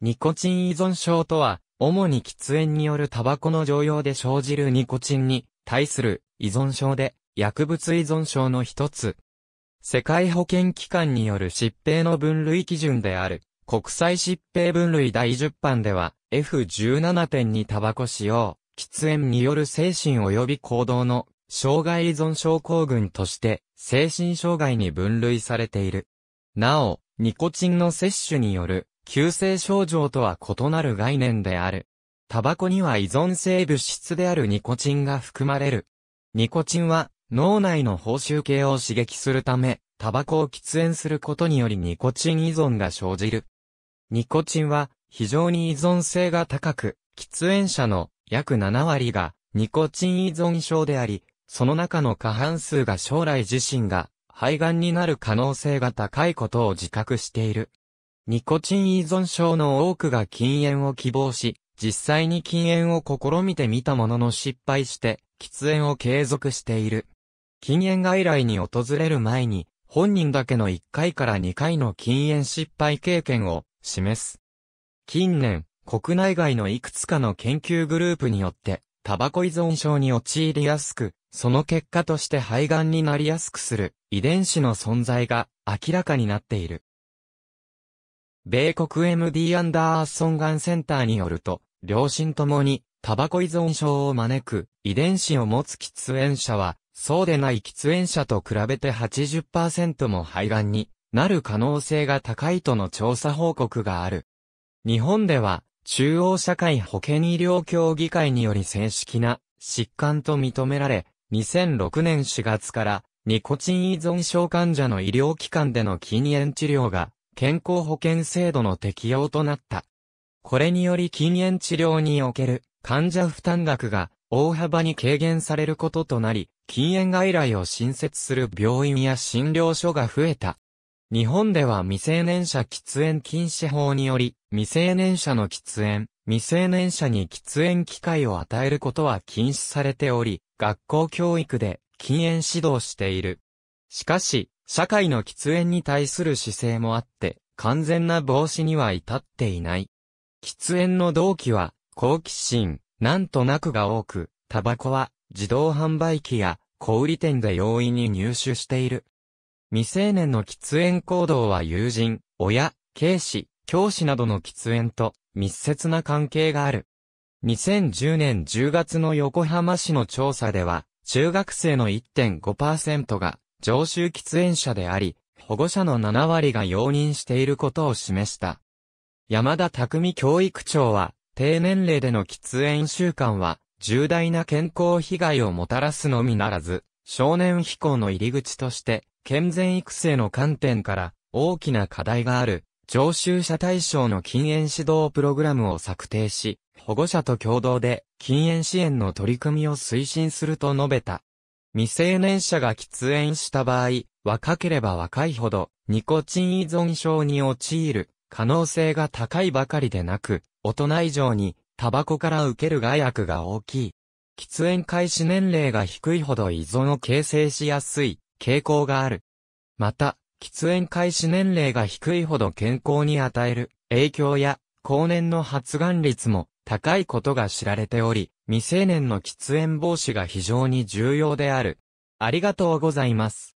ニコチン依存症とは、主に喫煙によるタバコの常用で生じるニコチンに対する依存症で、薬物依存症の一つ。世界保健機関による疾病の分類基準である、国際疾病分類第10版では、F17.2 タバコ使用、喫煙による精神及び行動の障害依存症候群として、精神障害に分類されている。なお、ニコチンの摂取による急性症状とは異なる概念である。タバコには依存性物質であるニコチンが含まれる。ニコチンは脳内の報酬系を刺激するため、タバコを喫煙することによりニコチン依存が生じる。ニコチンは非常に依存性が高く、喫煙者の約7割がニコチン依存症であり、その中の過半数が将来自身が肺がんになる可能性が高いことを自覚している。ニコチン依存症の多くが禁煙を希望し、実際に禁煙を試みてみたものの失敗して、喫煙を継続している。禁煙外来に訪れる前に、本人だけの1回から2回の禁煙失敗経験を示す。近年、国内外のいくつかの研究グループによって、タバコ依存症に陥りやすく、その結果として肺がんになりやすくする遺伝子の存在が明らかになっている。米国 MD アンダーソンガンセンターによると、両親ともに、タバコ依存症を招く、遺伝子を持つ喫煙者は、そうでない喫煙者と比べて80%も肺がんになる可能性が高いとの調査報告がある。日本では、中央社会保険医療協議会により正式な疾患と認められ、2006年4月から、ニコチン依存症患者の医療機関での禁煙治療が健康保険制度の適用となった。これにより禁煙治療における患者負担額が大幅に軽減されることとなり、禁煙外来を新設する病院や診療所が増えた。日本では未成年者喫煙禁止法により、未成年者の喫煙、未成年者に喫煙機会を与えることは禁止されており、学校教育で禁煙指導している。しかし、社会の喫煙に対する姿勢もあって、完全な防止には至っていない。喫煙の動機は、好奇心、なんとなくが多く、タバコは、自動販売機や、小売店で容易に入手している。未成年の喫煙行動は友人、親、警視、教師などの喫煙と密接な関係がある。2010年10月の横浜市の調査では、中学生の1.5%が常習喫煙者であり、保護者の7割が容認していることを示した。山田匠教育長は、低年齢での喫煙習慣は、重大な健康被害をもたらすのみならず、少年飛行の入り口として、健全育成の観点から、大きな課題がある、常習者対象の禁煙指導プログラムを策定し、保護者と共同で禁煙支援の取り組みを推進すると述べた。未成年者が喫煙した場合、若ければ若いほど、ニコチン依存症に陥る可能性が高いばかりでなく、大人以上にタバコから受ける害悪が大きい。喫煙開始年齢が低いほど依存を形成しやすい傾向がある。また、喫煙開始年齢が低いほど健康に与える影響や、後年の発がん率も高いことが知られており、未成年の喫煙防止が非常に重要である。ありがとうございます。